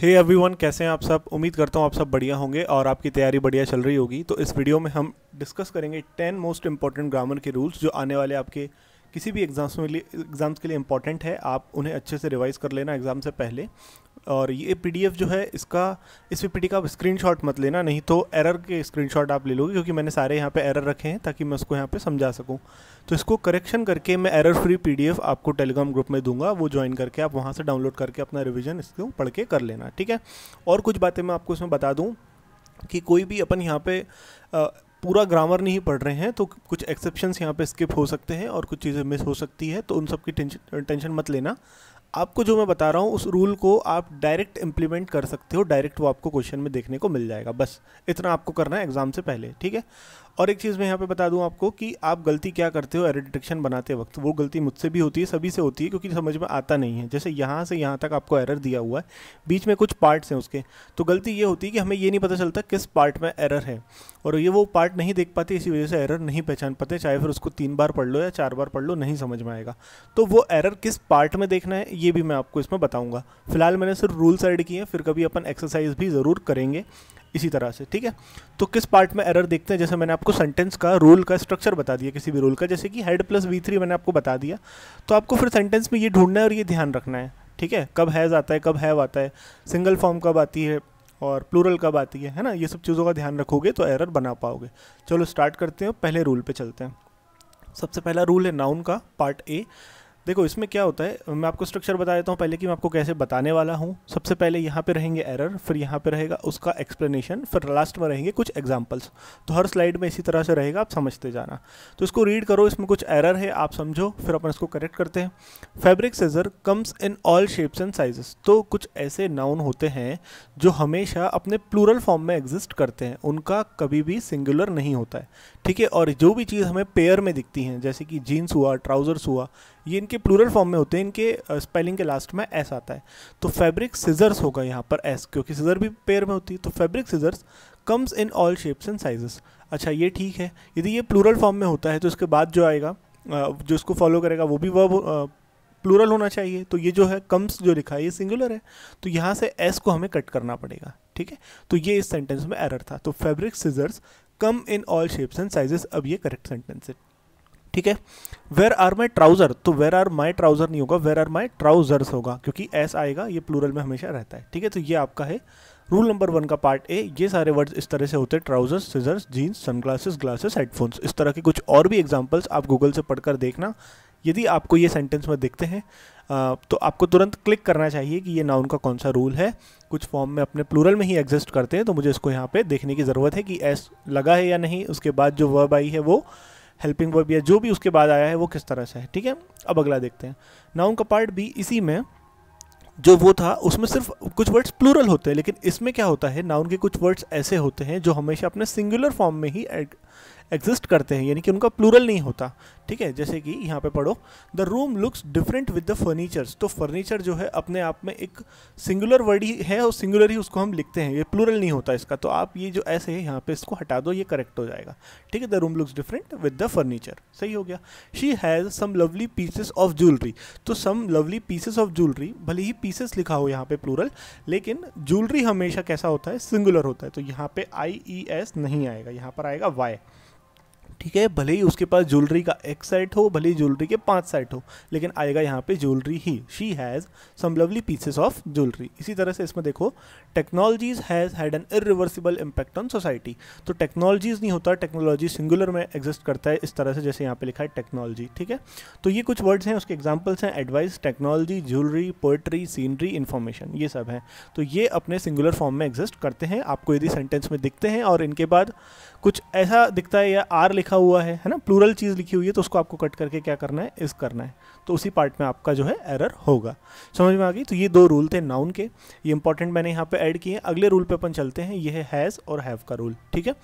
हे hey everyone कैसे हैं आप सब उम्मीद करता हूँ आप सब बढ़िया होंगे और आपकी तैयारी बढ़िया चल रही होगी तो इस वीडियो में हम डिस्कस करेंगे टेन मोस्ट इंपॉर्टेंट ग्रामर के रूल्स जो आने वाले आपके किसी भी एग्ज़ाम्स में लिए एग्ज़ाम्स के लिए इंपॉर्टेंट है आप उन्हें अच्छे से रिवाइज़ कर लेना एग्ज़ाम से पहले और ये पीडीएफ जो है इसका इस पी का आप स्क्रीन मत लेना नहीं तो एरर के स्क्रीन आप ले लोगे क्योंकि मैंने सारे यहाँ पे एरर रखे हैं ताकि मैं उसको यहाँ पे समझा सकूँ तो इसको करेक्शन करके मैं एरर फ्री पी आपको टेलीग्राम ग्रुप में दूंगा वो ज्वाइन करके आप वहाँ से डाउनलोड करके अपना रिविजन इसको पढ़ के कर लेना ठीक है और कुछ बातें मैं आपको इसमें बता दूँ कि कोई भी अपन यहाँ पे पूरा ग्रामर नहीं पढ़ रहे हैं तो कुछ एक्सेप्शंस यहाँ पे स्किप हो सकते हैं और कुछ चीज़ें मिस हो सकती है तो उन सब की टेंशन टेंशन मत लेना आपको जो मैं बता रहा हूँ उस रूल को आप डायरेक्ट इम्प्लीमेंट कर सकते हो डायरेक्ट वो आपको क्वेश्चन में देखने को मिल जाएगा बस इतना आपको करना है एग्ज़ाम से पहले ठीक है और एक चीज़ मैं यहाँ पे बता दूँ आपको कि आप गलती क्या करते हो एरर डिटेक्शन बनाते वक्त वो गलती मुझसे भी होती है सभी से होती है क्योंकि समझ में आता नहीं है जैसे यहाँ से यहाँ तक आपको एरर दिया हुआ है बीच में कुछ पार्ट्स हैं उसके तो गलती ये होती है कि हमें ये नहीं पता चलता किस पार्ट में एरर है और ये वो पार्ट नहीं देख पाते इसी वजह से एरर नहीं पहचान पाते चाहे फिर उसको तीन बार पढ़ लो या चार बार पढ़ लो नहीं समझ में आएगा तो वो एरर किस पार्ट में देखना है ये भी मैं आपको इसमें बताऊँगा फिलहाल मैंने सिर्फ रूल्स एड किए हैं फिर कभी अपन एक्सरसाइज भी ज़रूर करेंगे इसी तरह से ठीक है तो किस पार्ट में एरर देखते हैं जैसे मैंने आपको सेंटेंस का रूल का स्ट्रक्चर बता दिया किसी भी रूल का जैसे कि हेड प्लस वी थ्री मैंने आपको बता दिया तो आपको फिर सेंटेंस में ये ढूंढना है और ये ध्यान रखना है ठीक है कब हैज़ आता है कब हैव आता है सिंगल फॉर्म कब आती है और प्लूरल कब आती है है ना ये सब चीज़ों का ध्यान रखोगे तो एरर बना पाओगे चलो स्टार्ट करते हैं पहले रूल पर चलते हैं सबसे पहला रूल है नाउन का पार्ट ए देखो इसमें क्या होता है मैं आपको स्ट्रक्चर बता देता हूँ पहले कि मैं आपको कैसे बताने वाला हूँ सबसे पहले यहाँ पे रहेंगे एरर फिर यहाँ पे रहेगा उसका एक्सप्लेनेशन फिर लास्ट में रहेंगे कुछ एग्जाम्पल्स तो हर स्लाइड में इसी तरह से रहेगा आप समझते जाना तो इसको रीड करो इसमें कुछ एरर है आप समझो फिर अपन इसको करेक्ट करते हैं fabric scissors comes in all shapes and sizes तो कुछ ऐसे नाउन होते हैं जो हमेशा अपने प्लूरल फॉर्म में एग्जिस्ट करते हैं उनका कभी भी सिंगुलर नहीं होता है ठीक है और जो भी चीज़ हमें पेयर में दिखती हैं जैसे कि जीन्स हुआ ट्राउज़र्स हुआ ये इनके प्लूरल फॉर्म में होते हैं इनके स्पेलिंग के लास्ट में एस आता है तो फैब्रिक सीजर्स होगा यहाँ पर एस क्योंकि सीजर भी पेयर में होती है तो fabric scissors comes in all shapes and sizes अच्छा ये ठीक है यदि ये प्लूरल फॉर्म में होता है तो उसके बाद जो आएगा जो इसको फॉलो करेगा वो भी वह प्लूरल होना चाहिए तो ये जो है कम्स जो लिखा है ये सिंगुलर है तो यहाँ से एस को हमें कट करना पड़ेगा ठीक है तो ये इस सेंटेंस में एरर था तो fabric scissors come in all shapes and sizes अब ये करेक्ट सेंटेंस है ठीक है वेर आर माई ट्राउज़र तो वेर आर माई ट्राउज़र नहीं होगा वेर आर माई ट्राउज़र्स होगा क्योंकि एस आएगा ये प्लूरल में हमेशा रहता है ठीक है तो ये आपका है रूल नंबर वन का पार्ट ए ये सारे वर्ड्स इस तरह से होते हैं trousers scissors jeans sunglasses glasses headphones इस तरह के कुछ और भी एग्जाम्पल्स आप गूगल से पढ़कर देखना यदि आपको ये सेंटेंस में देखते हैं तो आपको तुरंत क्लिक करना चाहिए कि ये नाउन का कौन सा रूल है कुछ फॉर्म में अपने प्लूरल में ही एग्जिस्ट करते हैं तो मुझे इसको यहाँ पे देखने की ज़रूरत है कि एस लगा है या नहीं उसके बाद जो वर्ब आई है वो हेल्पिंग वर्ब या जो भी उसके बाद आया है वो किस तरह से है ठीक है अब अगला देखते हैं नाउन का पार्ट भी इसी में जो वो था उसमें सिर्फ कुछ वर्ड्स प्लूरल होते हैं लेकिन इसमें क्या होता है नाउन के कुछ वर्ड्स ऐसे होते हैं जो हमेशा अपने सिंगुलर फॉर्म में ही एग्जिस्ट करते हैं यानी कि उनका प्लूरल नहीं होता ठीक है जैसे कि यहाँ पे पढ़ो the room looks different with the furnitures तो फर्नीचर जो है अपने आप में एक सिंगुलर वर्ड ही है और सिंगुलर ही उसको हम लिखते हैं ये प्लूरल नहीं होता इसका तो आप ये जो ऐसे है यहाँ पे इसको हटा दो ये करेक्ट हो जाएगा ठीक है the room looks different with the furniture सही हो गया she has some lovely pieces of jewellery तो some lovely pieces of jewellery भले ही पीसेस लिखा हो यहाँ पे प्लूरल लेकिन ज्वेलरी हमेशा कैसा होता है सिंगुलर होता है तो यहाँ पे आई ई एस नहीं आएगा यहाँ पर आएगा वाई ठीक है भले ही उसके पास ज्वेलरी का एक सेट हो भले ही ज्वेलरी के पांच सेट हो लेकिन आएगा यहाँ पे ज्वेलरी ही she has some lovely pieces of jewellery इसी तरह से इसमें देखो technologies has had an irreversible impact on society तो टेक्नोलॉजीज नहीं होता टेक्नोलॉजी सिंगुलर में एग्जिस्ट करता है इस तरह से जैसे यहाँ पे लिखा है टेक्नोलॉजी ठीक है तो ये कुछ वर्ड्स हैं उसके एग्जाम्पल्स हैं advice technology jewellery poetry scenery information ये सब हैं तो ये अपने सिंगुलर फॉर्म में एग्जिस्ट करते हैं आपको यदि सेंटेंस में दिखते हैं और इनके बाद कुछ ऐसा दिखता है या आर लिखा हुआ है है ना प्लूरल चीज़ लिखी हुई है तो उसको आपको कट करके क्या करना है इस करना है तो उसी पार्ट में आपका जो है एरर होगा समझ में आ गई तो ये दो रूल थे नाउन के ये इंपॉर्टेंट मैंने यहाँ पे ऐड किए हैं अगले रूल पे अपन चलते हैं ये हैज़ और हैव का रूल ठीक है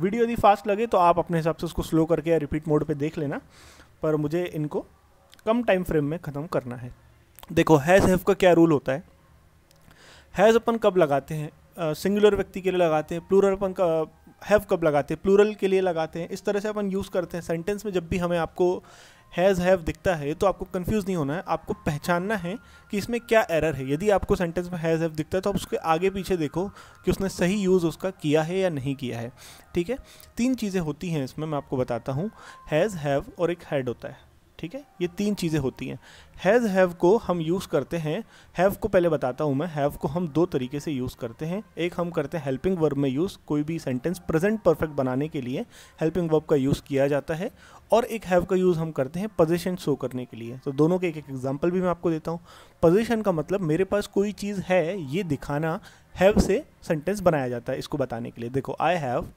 वीडियो यदि फास्ट लगे तो आप अपने हिसाब से उसको स्लो करके या रिपीट मोड पर देख लेना पर मुझे इनको कम टाइम फ्रेम में ख़त्म करना है देखो हैज़ हैव का क्या रूल होता है हैज़ अपन कब लगाते हैं सिंगुलर व्यक्ति के लिए लगाते हैं प्लूरल अपन हैव कब लगाते हैं प्लूरल के लिए लगाते हैं इस तरह से अपन यूज़ करते हैं सेंटेंस में जब भी हमें आपको हैज़ हैव दिखता है तो आपको कन्फ्यूज़ नहीं होना है आपको पहचानना है कि इसमें क्या एरर है यदि आपको सेंटेंस में हैज़ हैव दिखता है तो आप उसके आगे पीछे देखो कि उसने सही यूज़ उसका किया है या नहीं किया है ठीक है तीन चीज़ें होती हैं इसमें मैं आपको बताता हूँ हैज़ हैव और एक हैड होता है ठीक है ये तीन चीज़ें होती हैं हैज़ हैव को हम यूज़ करते हैं हैव को पहले बताता हूँ मैं हैव को हम दो तरीके से यूज़ करते हैं एक हम करते हैं हेल्पिंग वर्ब में यूज़ कोई भी सेंटेंस प्रेजेंट परफेक्ट बनाने के लिए हेल्पिंग वर्ब का यूज़ किया जाता है और एक हैव का यूज़ हम करते हैं पोजिशन शो करने के लिए तो दोनों के एक एक एग्जाम्पल भी मैं आपको देता हूँ पोजिशन का मतलब मेरे पास कोई चीज़ है ये दिखाना हैव से सेंटेंस बनाया जाता है इसको बताने के लिए देखो I have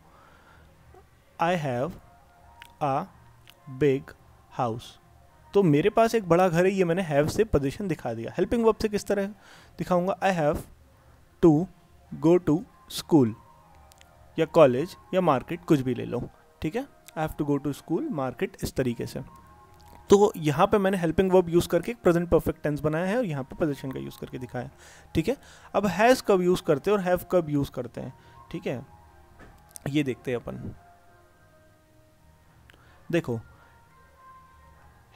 I have a big house तो मेरे पास एक बड़ा घर है ये मैंने हैव से पोजिशन दिखा दिया हेल्पिंग वर्ब से किस तरह दिखाऊंगा I have to go to school या कॉलेज या मार्केट कुछ भी ले लो ठीक है I have to go to school market इस तरीके से तो यहाँ पे मैंने हेल्पिंग वर्ब यूज़ करके एक प्रेजेंट परफेक्ट टेंस बनाया है और यहाँ पे पोजिशन का यूज़ करके दिखाया ठीक है अब हैज़ कब यूज़ करते हैं और हैव कब यूज़ करते हैं ठीक है ये देखते हैं अपन देखो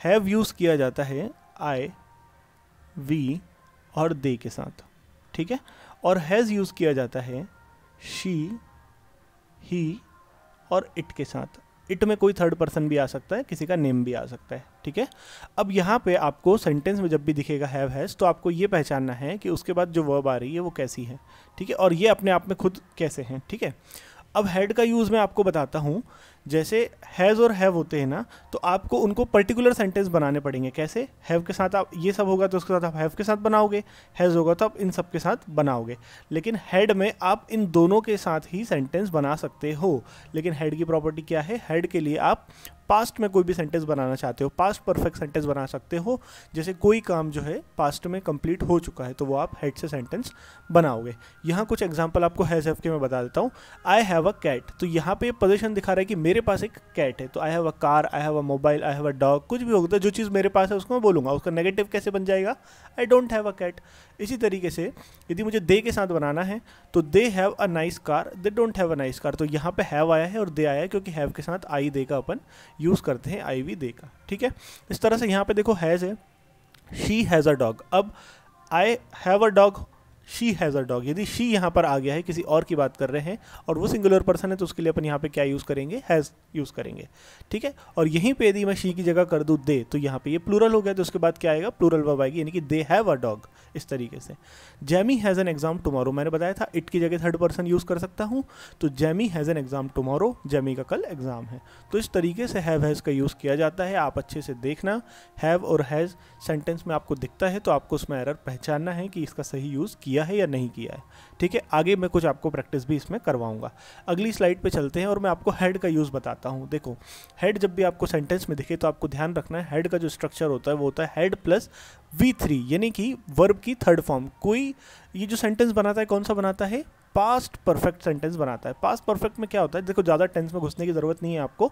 हैव यूज़ किया जाता है आई वी और दे के साथ ठीक है और हैज़ यूज़ किया जाता है शी ही और इट के साथ इट में कोई थर्ड पर्सन भी आ सकता है किसी का नेम भी आ सकता है ठीक है अब यहाँ पे आपको सेंटेंस में जब भी दिखेगा हैव हैज़ तो आपको ये पहचानना है कि उसके बाद जो वर्ब आ रही है वो कैसी है ठीक है और ये अपने आप में खुद कैसे हैं ठीक है अब हेड का यूज़ मैं आपको बताता हूँ जैसे हैज़ और हैव होते हैं ना तो आपको उनको पर्टिकुलर सेंटेंस बनाने पड़ेंगे कैसे हैव के साथ आप ये सब होगा तो उसके साथ आप हैव के साथ बनाओगे हैज़ होगा तो आप इन सब के साथ बनाओगे लेकिन हेड में आप इन दोनों के साथ ही सेंटेंस बना सकते हो लेकिन हेड की प्रॉपर्टी क्या है हेड के लिए आप पास्ट में कोई भी सेंटेंस बनाना चाहते हो पास्ट परफेक्ट सेंटेंस बना सकते हो जैसे कोई काम जो है पास्ट में कंप्लीट हो चुका है तो वो आप हेड से सेंटेंस बनाओगे यहाँ कुछ एग्जाम्पल आपको हैज़ हैव के मैं बता देता हूँ आई हैव अ कैट तो यहाँ पे पोजिशन दिखा रहा है कि मेरे पास एक कैट है तो I have a car I have a mobile I have a dog कुछ भी होगा जो चीज़ मेरे पास है उसको मैं बोलूँगा उसका नेगेटिव कैसे बन जाएगा I don't have a cat इसी तरीके से यदि मुझे दे के साथ बनाना है तो they have a nice car they don't have a nice car तो यहाँ पे हैव आया है और दे आया है क्योंकि हैव के साथ आई दे का अपन यूज़ करते हैं आई वी दे का ठीक है इस तरह से यहाँ पे देखो हैज़ है शी हैज़ अ डॉग अब I have a dog she has a dog यदि शी यहाँ पर आ गया है किसी और की बात कर रहे हैं और वो सिंगुलर पर्सन है तो उसके लिए अपन यहाँ पे क्या यूज़ करेंगे हैज़ यूज़ करेंगे ठीक है और यहीं पे यदि मैं शी की जगह कर दूँ दे तो यहाँ पे ये प्लूरल हो गया तो उसके बाद क्या आएगा प्लूरल वर्ब आएगी यानी कि दे हैव अ डॉग इस तरीके से Jamie has an exam tomorrow मैंने बताया था इट की जगह थर्ड पर्सन यूज़ कर सकता हूँ तो Jamie has an exam tomorrow Jamie का कल एग्ज़ाम है तो इस तरीके से हैव हैज़ का यूज़ किया जाता है आप अच्छे से देखना हैव और हैज़ सेंटेंस में आपको दिखता है तो आपको उसमें एरर पहचानना है कि इसका सही यूज़ किया किया है या नहीं किया है ठीक है आगे मैं कुछ आपको प्रैक्टिस भी इसमें करवाऊंगा अगली स्लाइड पे चलते हैं और मैं आपको हेड का यूज़ बताता हूँ देखो हेड जब भी आपको सेंटेंस में दिखे तो आपको ध्यान रखना है हेड का जो स्ट्रक्चर होता है वो होता है हेड प्लस वी थ्री यानी कि वर्ब की थर्ड फॉर्म कोई ये जो सेंटेंस बनाता है कौन सा बनाता है पास्ट परफेक्ट सेंटेंस बनाता है पास्ट परफेक्ट में क्या होता है देखो ज़्यादा टेंस में घुसने की ज़रूरत नहीं है आपको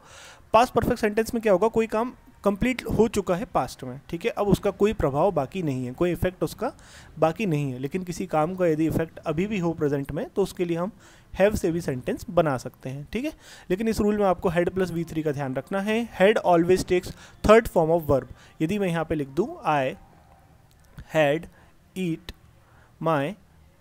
पास्ट परफेक्ट सेंटेंस में क्या होगा कोई काम कंप्लीट हो चुका है पास्ट में ठीक है अब उसका कोई प्रभाव बाकी नहीं है कोई इफेक्ट उसका बाकी नहीं है लेकिन किसी काम का यदि इफेक्ट अभी भी हो प्रेजेंट में तो उसके लिए हम हैव से भी सेंटेंस बना सकते हैं ठीक है लेकिन इस रूल में आपको हेड प्लस वी थ्री का ध्यान रखना है had always takes third form of verb यदि मैं यहाँ पे लिख दूँ I had eat my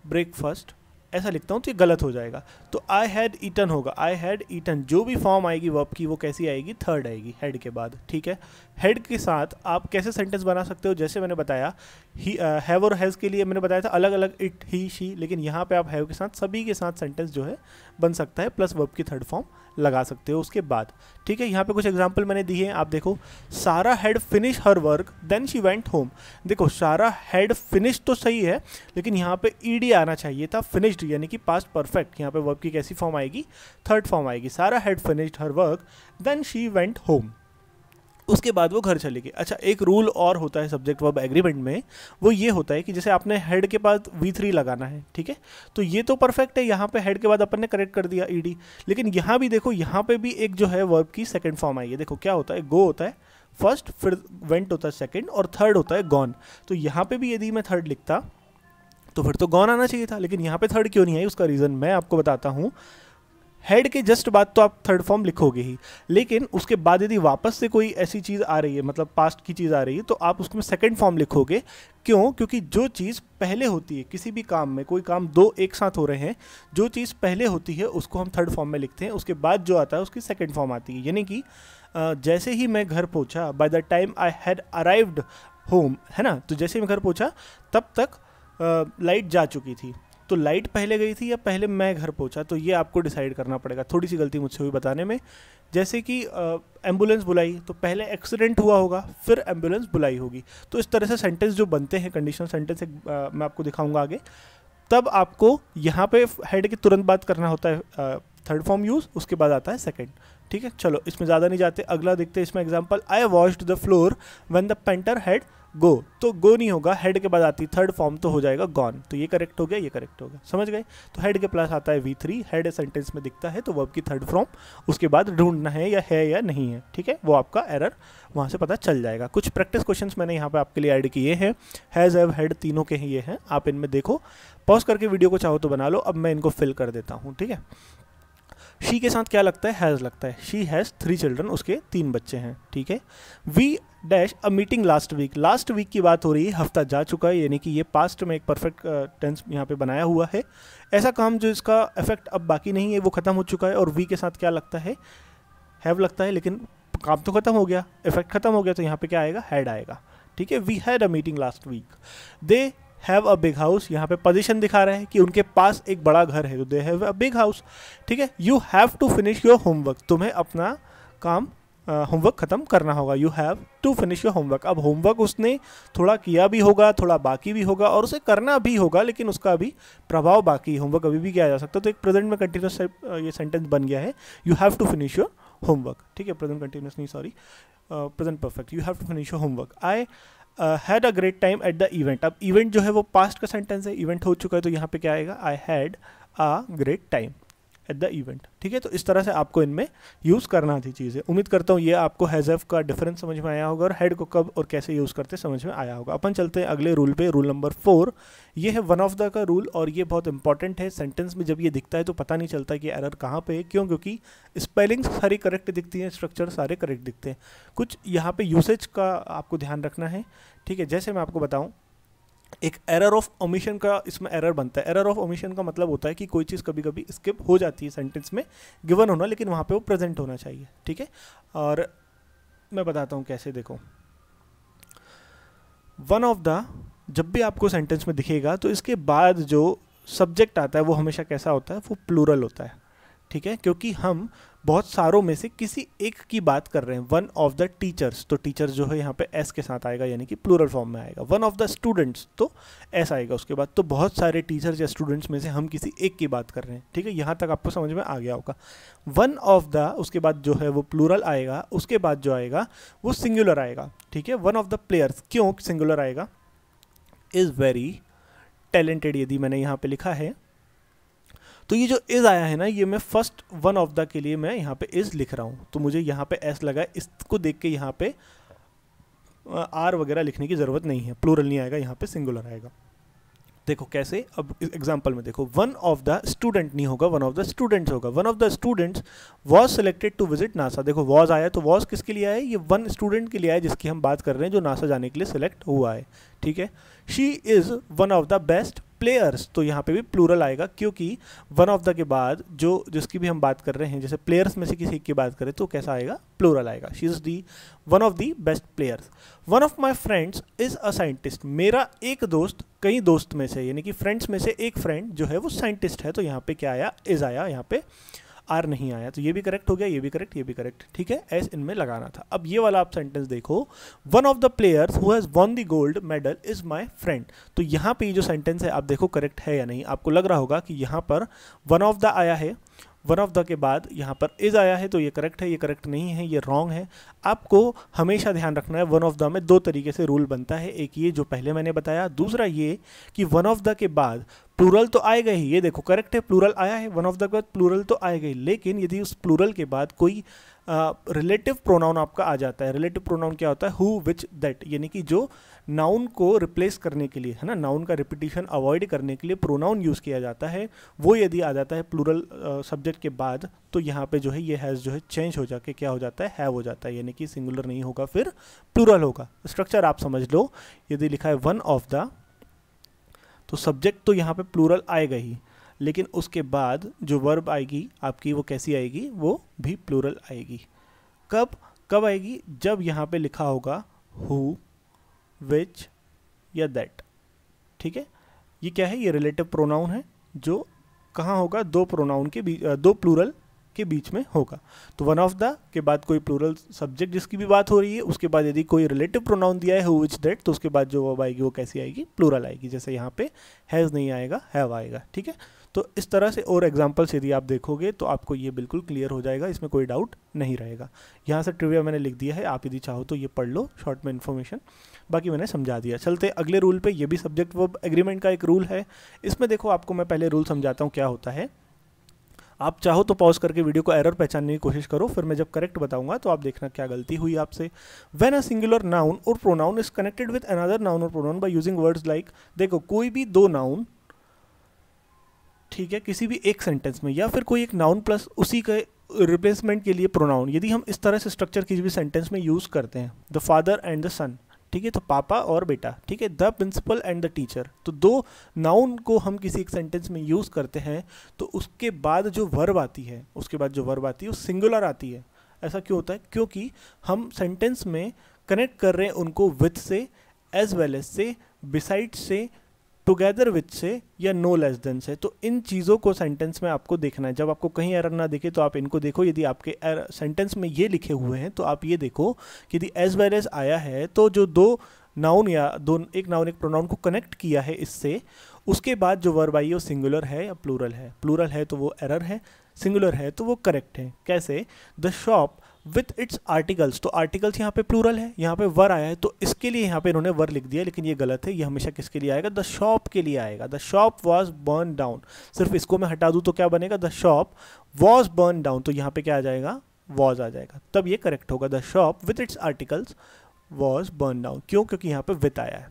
breakfast ऐसा लिखता हूँ तो ये गलत हो जाएगा तो आई हैड ईटन होगा आई हैड ईटन जो भी फॉर्म आएगी वर्ब की वो कैसी आएगी थर्ड आएगी हेड के बाद ठीक है हेड के साथ आप कैसे सेंटेंस बना सकते हो जैसे मैंने बताया ही हैव uh, और हैज़ के लिए मैंने बताया था अलग अलग इट ही शी लेकिन यहाँ पे आप हैव के साथ सभी के साथ सेंटेंस जो है बन सकता है प्लस वर्ब की थर्ड फॉर्म लगा सकते हो उसके बाद ठीक है यहाँ पे कुछ एग्जाम्पल मैंने दी है आप देखो Sarah had finish her work then she went home देखो सारा हैड फिनिश तो सही है लेकिन यहाँ पे ईडी आना चाहिए था फिनिश्ड यानी कि पास्ट परफेक्ट यहाँ पे वर्क की कैसी फॉर्म आएगी थर्ड फॉर्म आएगी Sarah had finished her work then she went home उसके बाद वो घर चले गए अच्छा एक रूल और होता है सब्जेक्ट वर्ब एग्रीमेंट में वो ये होता है कि जैसे आपने हेड के बाद वी थ्री लगाना है ठीक है तो ये तो परफेक्ट है यहाँ पे हेड के बाद अपन ने करेक्ट कर दिया ई e डी लेकिन यहाँ भी देखो यहाँ पे भी एक जो है वर्ब की सेकेंड फॉर्म आई है देखो क्या होता है गो होता है फर्स्ट फिर वेंट होता है सेकेंड और थर्ड होता है गॉन तो यहाँ पे भी यदि मैं थर्ड लिखता तो फिर तो गॉन आना चाहिए था लेकिन यहाँ पे थर्ड क्यों नहीं आई उसका रीज़न मैं आपको बताता हूँ हेड के जस्ट बाद तो आप थर्ड फॉर्म लिखोगे ही लेकिन उसके बाद यदि वापस से कोई ऐसी चीज़ आ रही है मतलब पास्ट की चीज़ आ रही है तो आप उसमें सेकंड फॉर्म लिखोगे क्यों क्योंकि जो चीज़ पहले होती है किसी भी काम में कोई काम दो एक साथ हो रहे हैं जो चीज़ पहले होती है उसको हम थर्ड फॉर्म में लिखते हैं उसके बाद जो आता है उसकी सेकेंड फॉर्म आती है यानी कि जैसे ही मैं घर पहुँचा by the time I had arrived home है ना तो जैसे ही मैं घर पहुँचा तब तक लाइट जा चुकी थी तो लाइट पहले गई थी या पहले मैं घर पहुंचा तो ये आपको डिसाइड करना पड़ेगा थोड़ी सी गलती मुझसे हुई बताने में जैसे कि एम्बुलेंस बुलाई तो पहले एक्सीडेंट हुआ होगा फिर एम्बुलेंस बुलाई होगी तो इस तरह से सेंटेंस जो बनते हैं कंडीशनल सेंटेंस एक आ, मैं आपको दिखाऊंगा आगे तब आपको यहाँ पे हेड के तुरंत बात करना होता है थर्ड फॉर्म यूज़ उसके बाद आता है सेकेंड ठीक है चलो इसमें ज़्यादा नहीं जाते अगला देखते हैं इसमें example I washed the floor when the painter had go तो गो नहीं होगा हेड के बाद आती थर्ड फॉर्म तो हो जाएगा गॉन तो ये करेक्ट हो गया ये करेक्ट हो गया समझ गए तो हेड के प्लस आता है वी थ्री हेड सेंटेंस में दिखता है तो वर्ब की थर्ड फॉर्म उसके बाद ढूंढना है या है या नहीं है ठीक है वो आपका एरर वहाँ से पता चल जाएगा कुछ प्रैक्टिस क्वेश्चन मैंने यहाँ पर आपके लिए ऐड किए हैं हैज़ एव हेड तीनों के ही ये हैं आप इनमें देखो पॉज करके वीडियो को चाहो तो बना लो अब मैं इनको फिल कर देता हूँ ठीक है शी के साथ क्या लगता है हैज़ लगता है शी हैज़ थ्री चिल्ड्रन उसके तीन बच्चे हैं ठीक है we dash a meeting last week last week की बात हो रही है हफ्ता जा चुका है यानी कि ये पास्ट में एक परफेक्ट टेंस uh, यहाँ पे बनाया हुआ है ऐसा काम जो इसका इफेक्ट अब बाकी नहीं है वो ख़त्म हो चुका है और वी के साथ क्या लगता है हैव लगता है लेकिन काम तो ख़त्म हो गया इफेक्ट ख़त्म हो गया तो यहाँ पे क्या आएगा हैड आएगा ठीक है we had a meeting last week they have a big house यहाँ पे पोजिशन दिखा रहे हैं कि उनके पास एक बड़ा घर है तो they have a big house ठीक है you have to finish your homework तुम्हें अपना काम होमवर्क ख़त्म करना होगा you have to finish your homework अब होमवर्क उसने थोड़ा किया भी होगा थोड़ा बाकी भी होगा और उसे करना भी होगा लेकिन उसका अभी प्रभाव बाकी होमवर्क अभी भी किया जा सकता है तो एक प्रेजेंट में कंटिन्यूस ये सेंटेंस बन गया है you have to finish your homework ठीक है प्रेजेंट कंटिन्यूस नहीं sorry present perfect you have to finish your homework I had a great time at the event अब इवेंट जो है वो पास्ट का सेंटेंस है इवेंट हो चुका है तो यहाँ पे क्या आएगा I had a great time at the event ठीक है तो इस तरह से आपको इनमें यूज़ करना थी चीज़ें उम्मीद करता हूँ ये आपको हैज़फ का डिफरेंस समझ में आया होगा और हेड को कब और कैसे यूज़ करते समझ में आया होगा अपन चलते हैं अगले रूल पे रूल नंबर फोर ये है वन ऑफ द का रूल और ये बहुत इंपॉर्टेंट है सेंटेंस में जब ये दिखता है तो पता नहीं चलता कि एरर कहाँ पर है क्यों क्योंकि स्पेलिंग सारी करेक्ट दिखती हैं स्ट्रक्चर सारे करेक्ट दिखते हैं कुछ यहाँ पर यूसेज का आपको ध्यान रखना है ठीक है जैसे मैं आपको बताऊँ एक एरर ऑफ ओमिशन का इसमें एरर बनता है एरर ऑफ ओमिशन का मतलब होता है कि कोई चीज़ कभी कभी स्किप हो जाती है सेंटेंस में गिवन होना लेकिन वहाँ पे वो प्रेजेंट होना चाहिए ठीक है और मैं बताता हूँ कैसे देखो वन ऑफ द जब भी आपको सेंटेंस में दिखेगा तो इसके बाद जो सब्जेक्ट आता है वो हमेशा कैसा होता है वो प्लूरल होता है ठीक है क्योंकि हम बहुत सारों में से किसी एक की बात कर रहे हैं वन ऑफ द टीचर्स तो टीचर्स जो है यहाँ पे एस के साथ आएगा यानी कि प्लूरल फॉर्म में आएगा वन ऑफ द स्टूडेंट्स तो एस आएगा उसके बाद तो बहुत सारे टीचर्स या स्टूडेंट्स में से हम किसी एक की बात कर रहे हैं ठीक है यहाँ तक आपको समझ में आ गया होगा वन ऑफ द उसके बाद जो है वो प्लूरल आएगा उसके बाद जो आएगा वो सिंगुलर आएगा ठीक है वन ऑफ द प्लेयर्स क्यों सिंगुलर आएगा इज़ वेरी टैलेंटेड यदि मैंने यहाँ पे लिखा है तो ये जो इज़ आया है ना ये मैं फर्स्ट वन ऑफ द के लिए मैं यहाँ पे इज़ लिख रहा हूँ तो मुझे यहाँ पे एस लगा इसको देख के यहाँ पे आर वगैरह लिखने की ज़रूरत नहीं है प्लूरल नहीं आएगा यहाँ पे सिंगुलर आएगा देखो कैसे अब एग्जाम्पल में देखो वन ऑफ द स्टूडेंट नहीं होगा वन ऑफ द स्टूडेंट्स होगा one of the students was selected to visit NASA देखो वॉज आया तो वॉज किसके लिए आया ये वन स्टूडेंट के लिए आया जिसकी हम बात कर रहे हैं जो नासा जाने के लिए सिलेक्ट हुआ है ठीक है she is one of the best players तो यहाँ पे भी प्लूरल आएगा क्योंकि वन ऑफ द के बाद जो जिसकी भी हम बात कर रहे हैं जैसे प्लेयर्स में से किसी एक की बात करें तो कैसा आएगा प्लूरल आएगा she is the one of the best players one of my friends is a scientist मेरा एक दोस्त कई दोस्त में से यानी कि फ्रेंड्स में से एक फ्रेंड जो है वो साइंटिस्ट है तो यहाँ पे क्या आया इज़ आया यहाँ पे आर नहीं आया तो ये भी करेक्ट हो गया ये भी करेक्ट ये भी करेक्ट ठीक है एस इनमें लगाना था अब ये वाला आप सेंटेंस देखो one of the players who has won the gold medal is my friend तो यहाँ पे जो सेंटेंस है आप देखो करेक्ट है या नहीं आपको लग रहा होगा कि यहाँ पर वन ऑफ द आया है वन ऑफ द के बाद यहाँ पर इज़ आया है तो ये करेक्ट है ये करेक्ट नहीं है ये रॉन्ग है आपको हमेशा ध्यान रखना है वन ऑफ द में दो तरीके से रूल बनता है एक ये जो पहले मैंने बताया दूसरा ये कि वन ऑफ द के बाद प्लूरल तो आएगा ही ये देखो करेक्ट है प्लूरल आया है वन ऑफ द के बाद प्लूरल तो आएगा ही लेकिन यदि उस प्लूरल के बाद कोई रिलेटिव प्रोनाउन आपका आ जाता है रिलेटिव प्रोनाउन क्या होता है हु विच दैट यानी कि जो नाउन को रिप्लेस करने के लिए है ना नाउन का रिपीटिशन अवॉइड करने के लिए प्रोनाउन यूज़ किया जाता है वो यदि आ जाता है प्लूरल सब्जेक्ट के बाद तो यहाँ पे जो है ये हैज़ जो है चेंज हो जाके क्या हो जाता है हैव हो जाता है यानी कि सिंगुलर नहीं होगा फिर प्लूरल होगा स्ट्रक्चर आप समझ लो यदि लिखा है वन ऑफ द तो सब्जेक्ट तो यहाँ पर प्लूरल आएगा ही लेकिन उसके बाद जो वर्ब आएगी आपकी वो कैसी आएगी वो भी प्लूरल आएगी कब कब आएगी जब यहाँ पे लिखा होगा हु विच या दैट ठीक है ये क्या है ये रिलेटिव प्रोनाउन है जो कहाँ होगा दो प्रोनाउन के बीच दो प्लूरल के बीच में होगा तो वन ऑफ द के बाद कोई प्लूरल सब्जेक्ट जिसकी भी बात हो रही है उसके बाद यदि कोई रिलेटिव प्रोनाउन दिया है विच दैट तो उसके बाद जो वब आएगी वो कैसी आएगी प्लूरल आएगी जैसे यहाँ पे हैज़ नहीं आएगा हैव आएगा ठीक है तो इस तरह से और एग्जाम्पल्स यदि आप देखोगे तो आपको ये बिल्कुल क्लियर हो जाएगा इसमें कोई डाउट नहीं रहेगा यहाँ से ट्रिविया मैंने लिख दिया है आप यदि चाहो तो ये पढ़ लो शॉर्ट में इन्फॉर्मेशन बाकी मैंने समझा दिया चलते अगले रूल पे ये भी सब्जेक्ट वर्ब एग्रीमेंट का एक रूल है इसमें देखो आपको मैं पहले रूल समझाता हूँ क्या होता है आप चाहो तो पॉज करके वीडियो को एरर पहचानने की कोशिश करो फिर मैं जब करेक्ट बताऊंगा तो आप देखना क्या गलती हुई आपसे वेन अ सिंगुलर नाउन और pronoun is connected with another noun और pronoun by using words like देखो कोई भी दो नाउन ठीक है किसी भी एक सेंटेंस में या फिर कोई एक नाउन प्लस उसी के रिप्लेसमेंट के लिए प्रोनाउन यदि हम इस तरह से स्ट्रक्चर किसी भी सेंटेंस में यूज़ करते हैं the father and the son ठीक है तो पापा और बेटा ठीक है the principal and the teacher तो दो नाउन को हम किसी एक सेंटेंस में यूज़ करते हैं तो उसके बाद जो वर्ब आती है उसके बाद जो वर्ब आती है वो सिंगुलर आती है ऐसा क्यों होता है क्योंकि हम सेंटेंस में कनेक्ट कर रहे हैं उनको विथ से एज वेल एज से बिसाइड से टुगेदर विथ से या नो लेस देन से तो इन चीज़ों को सेंटेंस में आपको देखना है जब आपको कहीं एरर ना दिखे तो आप इनको देखो यदि आपके सेंटेंस में ये लिखे हुए हैं तो आप ये देखो कि यदि एज वेल एज आया है तो जो दो नाउन या दो एक नाउन एक प्रोनाउन को कनेक्ट किया है इससे उसके बाद जो वर्ब आई वो सिंगुलर है या प्लूरल है प्लूरल है तो वो एरर है सिंगुलर है तो वो करेक्ट है कैसे the shop with its articles तो आर्टिकल्स यहाँ पे प्लूरल है यहाँ पे वर आया है तो इसके लिए यहाँ पे इन्होंने वर लिख दिया लेकिन ये गलत है ये हमेशा किसके लिए आएगा द शॉप के लिए आएगा the shop was burn down सिर्फ इसको मैं हटा दूँ तो क्या बनेगा the shop was burn down तो यहाँ पे क्या आ जाएगा वॉज आ जाएगा तब ये करेक्ट होगा the shop with its articles was burn down क्यों क्योंकि यहाँ पे विथ आया है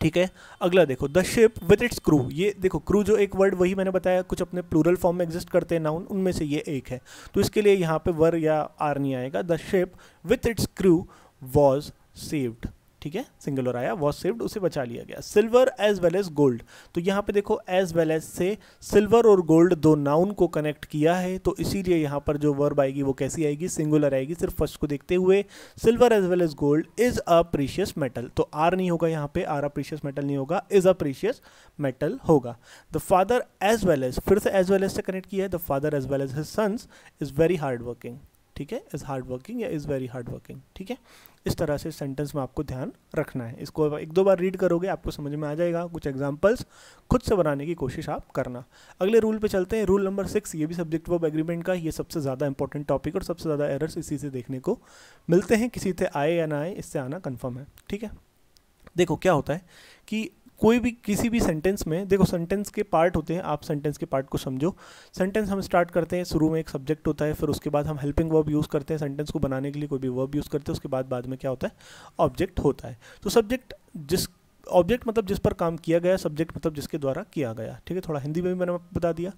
ठीक है अगला देखो the ship with its crew ये देखो क्रू जो एक वर्ड वही मैंने बताया कुछ अपने प्लूरल फॉर्म में एग्जिस्ट करते हैं नाउन उनमें से ये एक है तो इसके लिए यहाँ पे वर या आर नहीं आएगा the ship with its crew was saved ठीक है सिंगुलर आया वॉज सेव्ड उसे बचा लिया गया silver as well as gold तो यहाँ पे देखो एज वेल एज से सिल्वर और गोल्ड दो नाउन को कनेक्ट किया है तो इसीलिए यहाँ पर जो वर्ब आएगी वो कैसी आएगी सिंगुलर आएगी सिर्फ फर्स्ट को देखते हुए silver as well as gold is a precious metal तो आर नहीं होगा यहाँ पे आर अ प्रीशियस मेटल नहीं होगा इज अ प्रीशियस मेटल होगा the father as well as फिर से एज वेल एज से कनेक्ट किया है the father as well as his sons is very hard working ठीक है इज़ हार्ड वर्किंग या इज़ वेरी हार्ड वर्किंग ठीक है इस तरह से सेंटेंस में आपको ध्यान रखना है इसको एक दो बार रीड करोगे आपको समझ में आ जाएगा कुछ एग्जाम्पल्स खुद से बनाने की कोशिश आप करना अगले रूल पे चलते हैं रूल नंबर सिक्स ये भी सब्जेक्ट वर्ब एग्रीमेंट का ये सबसे ज़्यादा इंपॉर्टेंट टॉपिक और सबसे ज़्यादा एरर्स इसी से देखने को मिलते हैं किसी से आए या ना आए इससे आना कन्फर्म है ठीक है देखो क्या होता है कि कोई भी किसी भी सेंटेंस में देखो सेंटेंस के पार्ट होते हैं आप सेंटेंस के पार्ट को समझो सेंटेंस हम स्टार्ट करते हैं शुरू में एक सब्जेक्ट होता है फिर उसके बाद हम हेल्पिंग वर्ब यूज़ करते हैं सेंटेंस को बनाने के लिए कोई भी वर्ब यूज़ करते हैं उसके बाद बाद में क्या होता है ऑब्जेक्ट होता है तो सब्जेक्ट जिस ऑब्जेक्ट मतलब जिस पर काम किया गया सब्जेक्ट मतलब जिसके द्वारा किया गया ठीक है थोड़ा हिंदी में भी मैंने बता दिया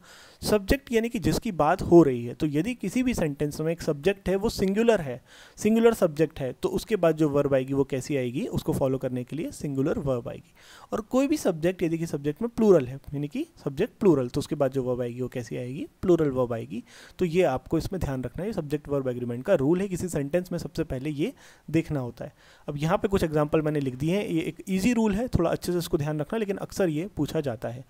सब्जेक्ट यानी कि जिसकी बात हो रही है तो यदि किसी भी सेंटेंस में एक सब्जेक्ट है वो सिंगुलर है सिंगुलर सब्जेक्ट है तो उसके बाद जो वर्ब आएगी वो कैसी आएगी उसको फॉलो करने के लिए सिंगुलर वर्ब आएगी और कोई भी सब्जेक्ट यदि कि सब्जेक्ट में प्लूरल है यानी कि सब्जेक्ट प्लूरल तो उसके बाद जो वर्ब आएगी वो कैसी आएगी प्लूरल वर्ब आएगी तो ये आपको इसमें ध्यान रखना है सब्जेक्ट वर्ब एग्रीमेंट का रूल है किसी सेंटेंस में सबसे पहले ये देखना होता है अब यहाँ पर कुछ एग्जाम्पल मैंने लिख दिए हैं ये एक ईजी रूल रूल है थोड़ा अच्छे से इसको ध्यान रखना लेकिन अक्सर ये पूछा जाता है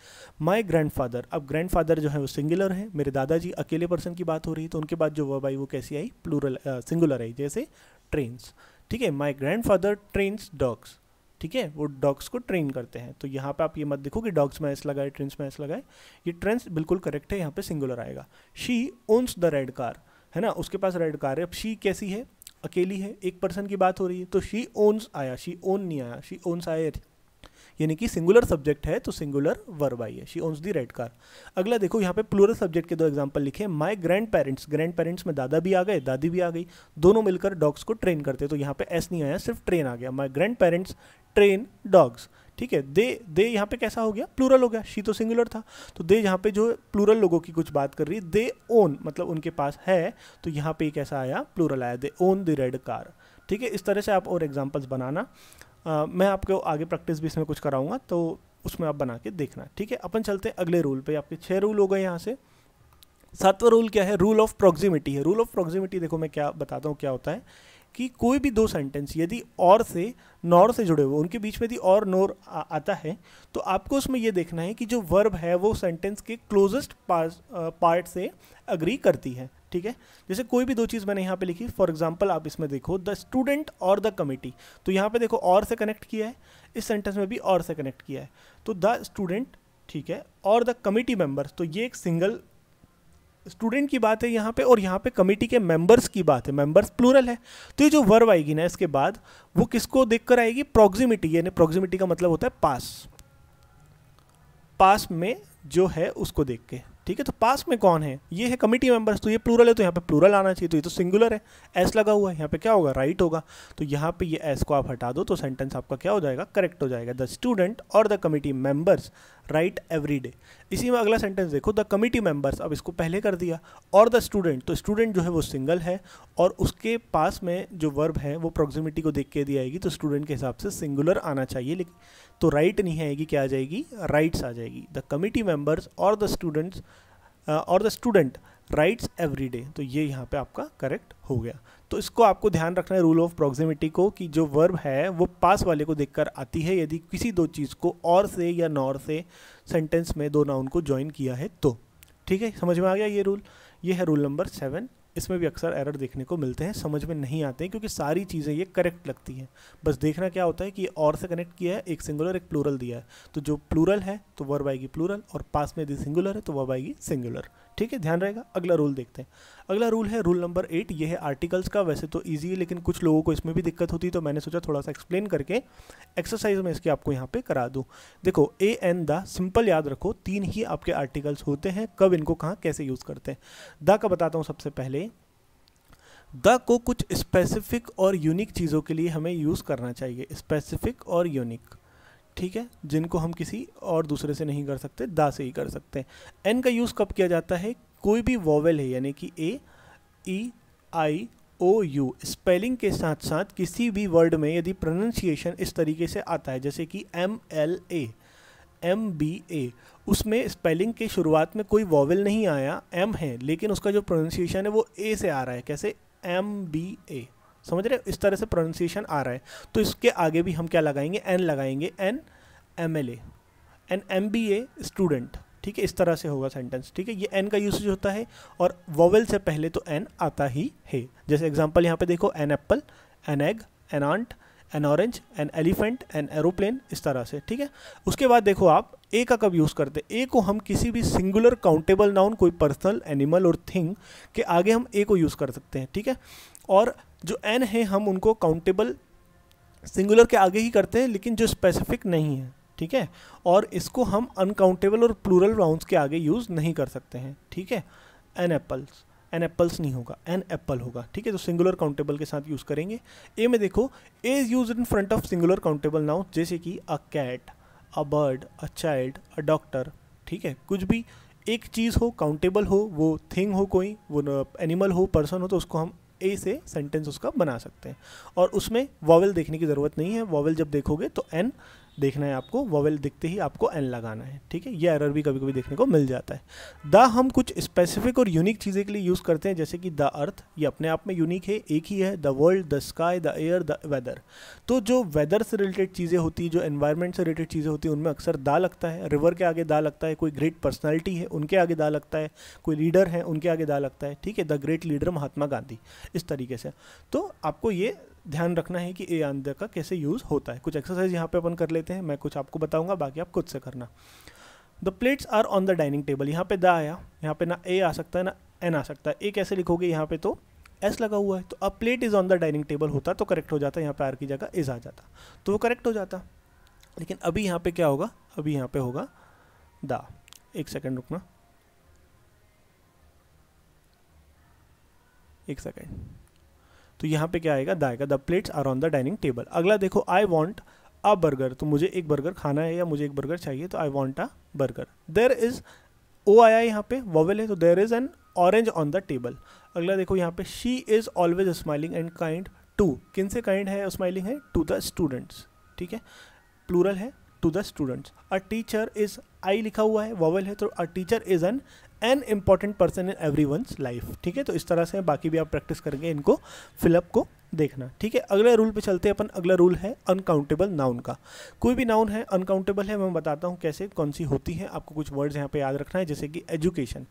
माय ग्रैंडफादर अब ग्रैंडफादर जो है वो सिंगुलर है मेरे दादाजी अकेले पर्सन की बात हो रही है तो उनके बाद जो वर्ब आई वो कैसी आई प्लूरल सिंगुलर uh, आई जैसे ट्रेन्स ठीक है my grandfather trains dogs ठीक है वो डॉग्स को ट्रेन करते हैं तो यहाँ पे आप ये मत देखो कि डॉग्स में ऐसा लगाए ट्रेन्स में ऐसा लगाए ये ट्रेन्स बिल्कुल करेक्ट है यहाँ पे सिंगुलर आएगा she owns the red car है ना उसके पास रेड कार है अब शी कैसी है अकेली है एक पर्सन की बात हो रही है तो शी ओन्स आया शी ओन नहीं आया शी ओन्स आया यानी कि सिंगुलर सब्जेक्ट है तो सिंगुलर वर्ब आई है she owns the red car अगला देखो यहाँ पे प्लूरल सब्जेक्ट के दो एग्जाम्पल लिखे my grandparents grandparents में दादा भी आ गए दादी भी आ गई दोनों मिलकर डॉग्स को ट्रेन करते तो यहाँ पे एस नहीं आया सिर्फ ट्रेन आ गया my grandparents train dogs ठीक है दे दे यहाँ पे कैसा हो गया प्लूरल हो गया शी तो सिंगुलर था तो दे यहाँ पे जो प्लूरल लोगों की कुछ बात कर रही है दे ओन मतलब उनके पास है तो यहाँ पे कैसा आया प्लूरल आया they own the red car ठीक है इस तरह से आप और एग्जाम्पल्स बनाना आ, मैं आपको आगे प्रैक्टिस भी इसमें कुछ कराऊंगा तो उसमें आप बना के देखना ठीक है अपन चलते हैं अगले रूल पे आपके छः रूल हो गए यहाँ से सातवां रूल क्या है रूल ऑफ प्रॉक्सिमिटी है रूल ऑफ प्रॉक्सिमिटी देखो मैं क्या बताता हूँ क्या होता है कि कोई भी दो सेंटेंस यदि और से नॉर से जुड़े हुए उनके बीच में यदि और नोर आ, आता है तो आपको उसमें यह देखना है कि जो वर्ब है वो सेंटेंस के क्लोजेस्ट पार्ट से अग्री करती है ठीक है जैसे कोई भी दो चीज़ मैंने यहाँ पे लिखी फॉर एग्जांपल आप इसमें देखो द स्टूडेंट और द कमेटी तो यहाँ पे देखो और से कनेक्ट किया है इस सेंटेंस में भी और से कनेक्ट किया है तो द स्टूडेंट ठीक है और द कमेटी मेम्बर्स तो ये एक सिंगल स्टूडेंट की बात है यहाँ पे और यहाँ पे कमेटी के मेंबर्स की बात है मेंबर्स प्लूरल है तो ये जो वर्ब आएगी ना इसके बाद वो किसको देखकर आएगी प्रॉक्सिमिटी यानी प्रॉक्सिमिटी का मतलब होता है पास पास में जो है उसको देख के ठीक है तो पास में कौन है ये है कमिटी मेंबर्स तो ये प्लूरल है तो यहाँ पे प्लूरल आना चाहिए तो ये तो सिंगुलर है एस लगा हुआ है यहाँ पे क्या होगा राइट right होगा तो यहाँ पे ये एस को आप हटा दो तो सेंटेंस आपका क्या हो जाएगा करेक्ट हो जाएगा द स्टूडेंट और the committee members write every day इसी में अगला सेंटेंस देखो द कमिटी मेंबर्स अब इसको पहले कर दिया और द स्टूडेंट तो स्टूडेंट जो है वो सिंगल है और उसके पास में जो वर्ब है वो प्रोक्सिमिटी को देख के दी आएगी तो स्टूडेंट के हिसाब से सिंगुलर आना चाहिए लेकिन तो राइट नहीं आएगी क्या आ जाएगी राइट्स आ जाएगी द कमिटी मेंबर्स और द स्टूडेंट्स और the student writes every day तो ये यहाँ पे आपका करेक्ट हो गया तो इसको आपको ध्यान रखना है रूल ऑफ प्रॉक्सिमिटी को कि जो वर्ब है वो पास वाले को देखकर आती है यदि किसी दो चीज़ को और से या नॉर से सेंटेंस में दो नाउन को ज्वाइन किया है तो ठीक है समझ में आ गया ये रूल ये है रूल नंबर सेवन इसमें भी अक्सर एरर देखने को मिलते हैं समझ में नहीं आते हैं क्योंकि सारी चीज़ें ये करेक्ट लगती हैं बस देखना क्या होता है कि और से कनेक्ट किया है एक सिंगुलर एक प्लूरल दिया है तो जो प्लूरल है तो वर्ब आएगी प्लूरल और पास में यदि सिंगुलर है तो वर्ब आएगी सिंगुलर ठीक है ध्यान रहेगा अगला रूल देखते हैं अगला रूल है रूल नंबर एट ये है आर्टिकल्स का वैसे तो ईजी है लेकिन कुछ लोगों को इसमें भी दिक्कत होती है तो मैंने सोचा थोड़ा सा एक्सप्लेन करके एक्सरसाइज में इसके आपको यहाँ पे करा दूँ देखो ए एन द सिंपल याद रखो तीन ही आपके आर्टिकल्स होते हैं कब इनको कहाँ कैसे यूज़ करते हैं द का बताता हूँ सबसे पहले द को कुछ स्पेसिफिक और यूनिक चीज़ों के लिए हमें यूज़ करना चाहिए स्पेसिफिक और यूनिक ठीक है जिनको हम किसी और दूसरे से नहीं कर सकते दा से ही कर सकते हैं एन का यूज़ कब किया जाता है कोई भी वॉवेल है यानी कि ए ई आई ओ यू स्पेलिंग के साथ साथ किसी भी वर्ड में यदि प्रोनंसिएशन इस तरीके से आता है जैसे कि M L A M B A उसमें स्पेलिंग के शुरुआत में कोई वॉवल नहीं आया एम है लेकिन उसका जो प्रोनंसिएशन है वो ए से आ रहा है कैसे एम बी ए समझ रहे इस तरह से प्रोनाउंसिएशन आ रहा है तो इसके आगे भी हम क्या लगाएंगे एन लगाएंगे an M L A an M B A student ठीक है इस तरह से होगा सेंटेंस ठीक है ये एन का यूसेज होता है और वोवेल से पहले तो एन आता ही है जैसे एग्जाम्पल यहाँ पे देखो an apple an egg an ant an orange an elephant an aeroplane इस तरह से ठीक है उसके बाद देखो आप ए का कब यूज़ करते ए को हम किसी भी सिंगुलर काउंटेबल नाउन कोई पर्सनल एनिमल और थिंग के आगे हम ए को यूज़ कर सकते हैं ठीक है और जो एन है हम उनको काउंटेबल सिंगुलर के आगे ही करते हैं लेकिन जो स्पेसिफिक नहीं है ठीक है और इसको हम अनकाउंटेबल और प्लूरल राउंड के आगे यूज़ नहीं कर सकते हैं ठीक है एन एप्पल्स एन एप्पल्स नहीं होगा एन एप्पल होगा ठीक है तो सिंगुलर काउंटेबल के साथ यूज़ करेंगे ए में देखो a is use in front of singular countable noun जैसे कि a cat a bird a child a doctor ठीक है कुछ भी एक चीज़ हो काउंटेबल हो वो थिंग हो कोई वो एनिमल हो पर्सन हो तो उसको हम ए से सेंटेंस उसका बना सकते हैं और उसमें वॉवल देखने की ज़रूरत नहीं है वॉवल जब देखोगे तो एन देखना है आपको ववेल दिखते ही आपको एन लगाना है ठीक है ये एरर भी कभी कभी देखने को मिल जाता है द हम कुछ स्पेसिफिक और यूनिक चीज़ें के लिए यूज़ करते हैं जैसे कि द अर्थ ये अपने आप में यूनिक है एक ही है the world the sky the air the weather तो जो वेदर से रिलेटेड चीज़ें होती जो एन्वायरमेंट से रिलेटेड चीज़ें होती हैं उनमें अक्सर दा लगता है रिवर के आगे दा लगता है कोई ग्रेट पर्सनैलिटी है उनके आगे दा लगता है कोई लीडर है उनके आगे दा लगता है ठीक है the great leader Mahatma Gandhi इस तरीके से तो आपको ये ध्यान रखना है कि ए आंद का कैसे यूज़ होता है कुछ एक्सरसाइज यहाँ पे अपन कर लेते हैं मैं कुछ आपको बताऊँगा बाकी आप खुद से करना the plates are on the dining table यहाँ पे द आया यहाँ पे ना ए आ सकता है ना एन आ सकता है ए कैसे लिखोगे यहाँ पे तो एस लगा हुआ है तो अब plate is on the dining table होता तो करेक्ट हो जाता यहाँ पे आर की जगह इज़ आ जाता तो वो करेक्ट हो जाता लेकिन अभी यहाँ पे क्या होगा अभी यहाँ पे होगा द एक सेकेंड रुकना एक सेकेंड तो यहाँ पे क्या आएगा दाएगा the plates are on the dining table अगला देखो आई वॉन्ट अ बर्गर तो मुझे एक बर्गर खाना है या मुझे एक बर्गर चाहिए तो I want a burger there is O आया यहाँ पे वोवेल है तो there is an orange on the table अगला देखो यहाँ पे she is always smiling and kind to किन से काइंड है स्माइलिंग है टू द स्टूडेंट्स ठीक है प्लूरल है to the students a teacher is आई लिखा हुआ है वोवेल है तो a teacher is an an important person in every life ठीक है तो इस तरह से बाकी भी आप प्रैक्टिस करके इनको फिलअप को देखना ठीक है अगले रूल पे चलते हैं अपन अगला रूल है अनकाउंटेबल नाउन का कोई भी नाउन है अनकाउंटेबल है मैं बताता हूँ कैसे कौन सी होती है आपको कुछ वर्ड्स यहाँ पे याद रखना है जैसे कि एजुकेशन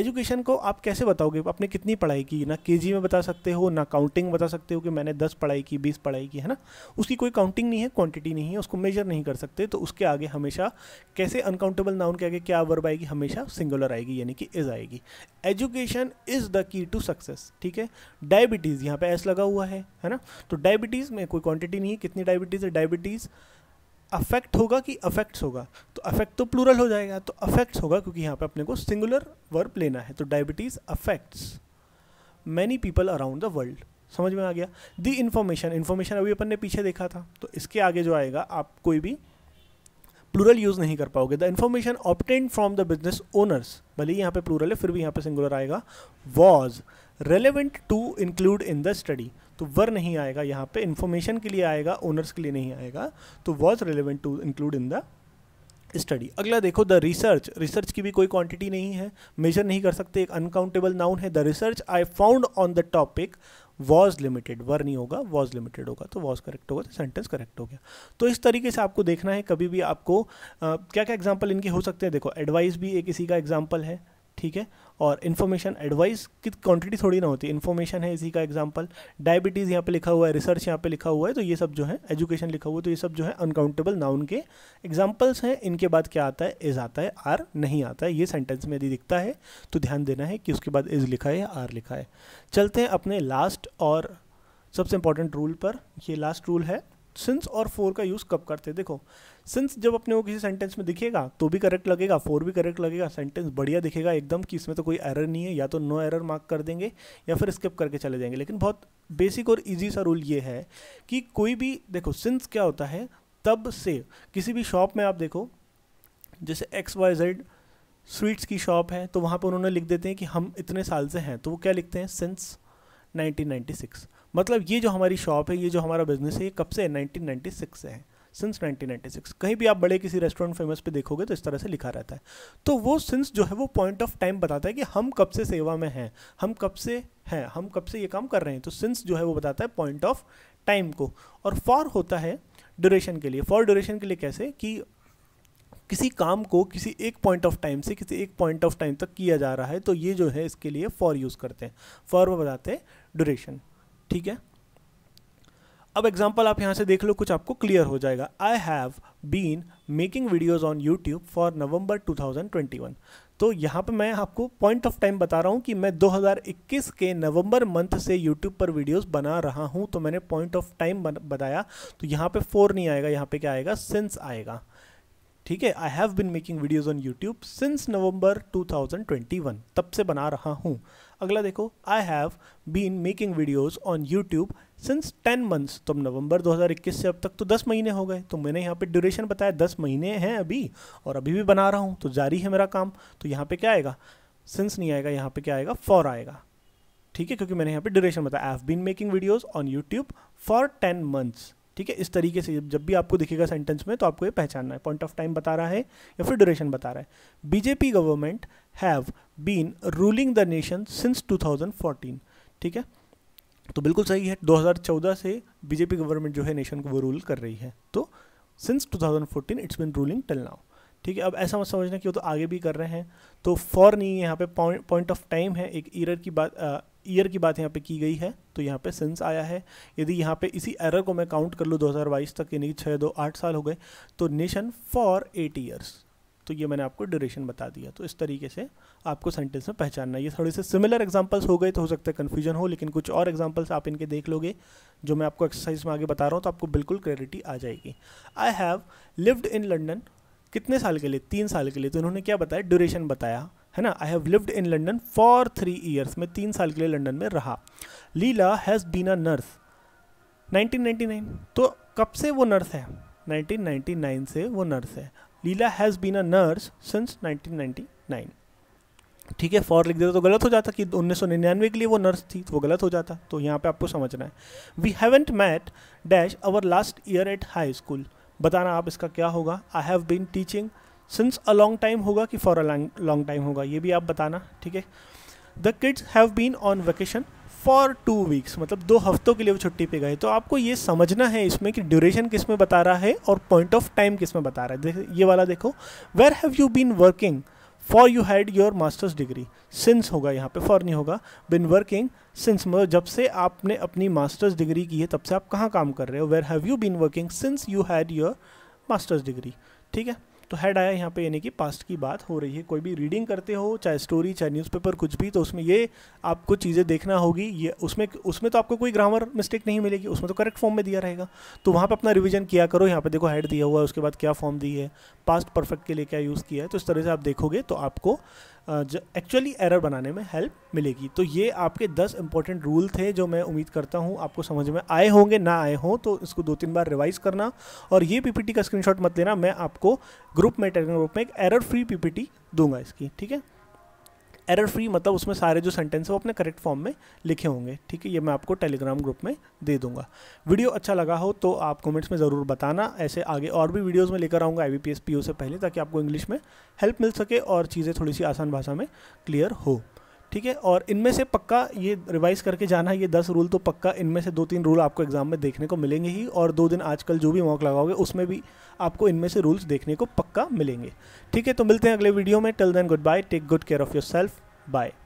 एजुकेशन को आप कैसे बताओगे आपने कितनी पढ़ाई की ना के में बता सकते हो ना काउंटिंग बता सकते हो कि मैंने दस पढ़ाई की बीस पढ़ाई की है ना उसकी कोई काउंटिंग नहीं है क्वान्टिटी नहीं है उसको मेजर नहीं कर सकते तो उसके आगे हमेशा कैसे अनकाउंटेबल नाउन के आगे क्या वर्ब आएगी हमेशा सिंगुलर आएगी यानी कि इज़ आएगी education is the key to success ठीक है डायबिटीज़ यहाँ पर एस लगा हुआ है है है ना तो डायबिटीज़ में कोई क्वांटिटी नहीं है कितनी डायबिटीज़ है डायबिटीज़ अफेक्ट होगा कि अफेक्ट्स होगा तो अफेक्ट तो प्लूरल हो जाएगा तो अफेक्ट्स होगा क्योंकि यहाँ पे अपने को सिंगुलर वर्ब लेना है तो diabetes affects many people around the world समझ में आ गया दी इन्फॉर्मेशन इन्फॉर्मेशन अभी अपन ने पीछे देखा था तो इसके आगे जो आएगा आप कोई भी प्लूरल यूज़ नहीं कर पाओगे the information obtain from the business owners भले ही यहाँ पे प्लूरल है फिर भी यहाँ पे सिंगुलर आएगा was relevant to include in the study तो वर नहीं आएगा यहाँ पे इन्फॉर्मेशन के लिए आएगा ओनर्स के लिए नहीं आएगा तो was relevant to include in the study अगला देखो द रिसर्च रिसर्च की भी कोई क्वांटिटी नहीं है मेजर नहीं कर सकते एक अनकाउंटेबल नाउन है the research I found on the topic was limited were नहीं होगा वॉज लिमिटेड होगा तो वॉज करेक्ट होगा तो सेंटेंस करेक्ट हो गया तो इस तरीके से आपको देखना है कभी भी आपको आ, क्या क्या एग्जाम्पल इनके हो सकते हैं देखो एडवाइस भी एक इसी का एग्जाम्पल है ठीक है और इन्फॉर्मेशन एडवाइस की क्वांटिटी थोड़ी ना होती इन्फॉर्मेशन है इसी का एग्जाम्पल डायबिटीज़ यहाँ पे लिखा हुआ है रिसर्च यहाँ पे लिखा हुआ है तो ये सब जो है एजुकेशन लिखा हुआ है तो ये सब जो है अनकाउंटेबल नाउन के एग्जाम्पल्स हैं इनके बाद क्या आता है इज़ आता है आर नहीं आता है ये सेंटेंस में यदि दिखता है तो ध्यान देना है कि उसके बाद इज़ लिखा है या आर लिखा है चलते हैं अपने लास्ट और सबसे इंपॉर्टेंट रूल पर ये लास्ट रूल है सिंस और फोर का यूज़ कब करते हैं देखो सिंस जब अपने वो किसी सेंटेंस में दिखेगा तो भी करेक्ट लगेगा फोर भी करेक्ट लगेगा सेंटेंस बढ़िया दिखेगा एकदम कि इसमें तो कोई एरर नहीं है या तो नो एरर मार्क कर देंगे या फिर स्किप करके चले जाएंगे लेकिन बहुत बेसिक और ईजी सा रूल ये है कि कोई भी देखो सिंस क्या होता है तब से किसी भी शॉप में आप देखो जैसे एक्स वाई जेड स्वीट्स की शॉप है तो वहाँ पर उन्होंने लिख देते हैं कि हम इतने साल से हैं तो वो क्या लिखते हैं सिंस 1996 मतलब ये जो हमारी शॉप है ये जो हमारा बिजनेस है ये कब से है 1996 से है सिंस 1996 कहीं भी आप बड़े किसी रेस्टोरेंट फेमस पे देखोगे तो इस तरह से लिखा रहता है तो वो सिंस जो है वो पॉइंट ऑफ टाइम बताता है कि हम कब से सेवा में हैं हम कब से हैं हम कब से ये काम कर रहे हैं तो सिंस जो है वो बताता है पॉइंट ऑफ टाइम को और फॉर होता है ड्यूरेशन के लिए फॉर ड्यूरेशन के लिए कैसे कि किसी काम को किसी एक पॉइंट ऑफ टाइम से किसी एक पॉइंट ऑफ टाइम तक किया जा रहा है तो ये जो है इसके लिए फॉर यूज़ करते हैं फॉर वो बताते हैं ड्यूरेशन ठीक है अब एग्जाम्पल आप यहाँ से देख लो कुछ आपको क्लियर हो जाएगा I have been making videos on YouTube for November 2021 तो यहाँ पे मैं आपको पॉइंट ऑफ टाइम बता रहा हूँ कि मैं 2021 के नवंबर मंथ से यूट्यूब पर वीडियोस बना रहा हूँ तो मैंने पॉइंट ऑफ टाइम बताया तो यहाँ पे फोर नहीं आएगा यहाँ पे क्या आएगा सिंस आएगा ठीक है I have been making videos on YouTube since November 2021 तब से बना रहा हूँ अगला देखो I have been making videos on YouTube since ten months तो नवंबर 2021 से अब तक तो दस महीने हो गए तो मैंने यहाँ पे ड्यूरेशन बताया दस महीने हैं अभी और अभी भी बना रहा हूँ तो जारी है मेरा काम तो यहाँ पे क्या आएगा सिंस नहीं आएगा यहाँ पे क्या आएगा फॉर आएगा ठीक है क्योंकि मैंने यहाँ पे ड्यूरेशन बताया I have been making videos on YouTube for ten months ठीक है इस तरीके से जब भी आपको दिखेगा सेंटेंस में तो आपको ये पहचानना है पॉइंट ऑफ टाइम बता रहा है या फिर ड्यूरेशन बता रहा है BJP government have been ruling the nation since 2014 ठीक है तो बिल्कुल सही है 2014 से बीजेपी गवर्नमेंट जो है नेशन को वो रूल कर रही है तो since 2014 it's been ruling till now ठीक है अब ऐसा मत समझना कि वो तो आगे भी कर रहे हैं तो फॉर नहीं है यहाँ पे पॉइंट ऑफ टाइम है एक ईयर की बात ईयर की बात यहाँ पे की गई है तो यहाँ पे सिंस आया है यदि यहाँ पे इसी एरर को मैं काउंट कर लूँ 2022 तक यानी कि छः दो आठ साल हो गए तो नेशन फॉर एट ईयर्स तो ये मैंने आपको ड्यूरेशन बता दिया तो इस तरीके से आपको सेंटेंस में पहचानना ये थोड़े से सिमिलर एग्जांपल्स हो गए तो हो सकता है कन्फ्यूजन हो लेकिन कुछ और एग्जांपल्स आप इनके देख लोगे जो मैं आपको एक्सरसाइज में आगे बता रहा हूँ तो आपको बिल्कुल क्लैरिटी आ जाएगी I have lived in London कितने साल के लिए तीन साल के लिए तो इन्होंने क्या बताया ड्यूरेशन बताया है ना I have lived in London for three years में तीन साल के लिए लंडन में रहा Leela has been a nurse 1999 तो कब से वो नर्स है 1999 से वो नर्स है Leela has been a nurse since 1999 ठीक है फॉर लिख देते तो गलत हो जाता कि 1999 के लिए वो नर्स थी तो वो गलत हो जाता तो यहाँ पे आपको समझना है we haven't met dash our last year at high school बताना आप इसका क्या होगा I have been teaching since a long time होगा कि फॉर अ लॉन्ग टाइम होगा ये भी आप बताना ठीक है the kids have been on vacation for two weeks मतलब दो हफ्तों के लिए वो छुट्टी पे गए तो आपको ये समझना है इसमें कि ड्यूरेशन किस में बता रहा है और पॉइंट ऑफ टाइम किस में बता रहा है ये वाला देखो where have you been working for you had your masters degree since होगा यहाँ पे फॉर नहीं होगा बिन वर्किंग सिंस मतलब जब से आपने अपनी मास्टर्स डिग्री की है तब से आप कहाँ काम कर रहे हो where have you been working since you had your masters degree ठीक है तो हैड आया यहाँ पे यानी कि पास्ट की बात हो रही है कोई भी रीडिंग करते हो चाहे स्टोरी चाहे न्यूज़पेपर कुछ भी तो उसमें ये आपको चीज़ें देखना होगी ये उसमें उसमें तो आपको कोई ग्रामर मिस्टेक नहीं मिलेगी उसमें तो करेक्ट फॉर्म में दिया रहेगा तो वहाँ पर अपना रिविजन किया करो यहाँ पर देखो हैड दिया हुआ है उसके बाद क्या फॉर्म दी है पास्ट परफेक्ट के लिए क्या यूज़ किया है तो इस तरह से आप देखोगे तो आपको एक्चुअली एरर बनाने में हेल्प मिलेगी तो ये आपके दस इंपॉर्टेंट रूल थे जो मैं उम्मीद करता हूँ आपको समझ में आए होंगे ना आए हों तो इसको दो तीन बार रिवाइज करना और ये पीपीटी का स्क्रीनशॉट मत लेना मैं आपको ग्रुप में टेलीग्राम ग्रुप में एक एरर फ्री पीपीटी दूंगा इसकी ठीक है एरर फ्री मतलब उसमें सारे जो सेंटेंस है वो अपने करेक्ट फॉर्म में लिखे होंगे ठीक है ये मैं आपको टेलीग्राम ग्रुप में दे दूंगा वीडियो अच्छा लगा हो तो आप कमेंट्स में ज़रूर बताना ऐसे आगे और भी वीडियोज़ में लेकर आऊँगा आई बी से पहले ताकि आपको इंग्लिश में हेल्प मिल सके और चीज़ें थोड़ी सी आसान भाषा में क्लियर हो ठीक है और इनमें से पक्का ये रिवाइज करके जाना है ये दस रूल तो पक्का इनमें से दो तीन रूल आपको एग्ज़ाम में देखने को मिलेंगे ही और दो दिन आजकल जो भी मॉक लगाओगे उसमें भी आपको इनमें से रूल्स देखने को पक्का मिलेंगे ठीक है तो मिलते हैं अगले वीडियो में till then goodbye take good care of yourself bye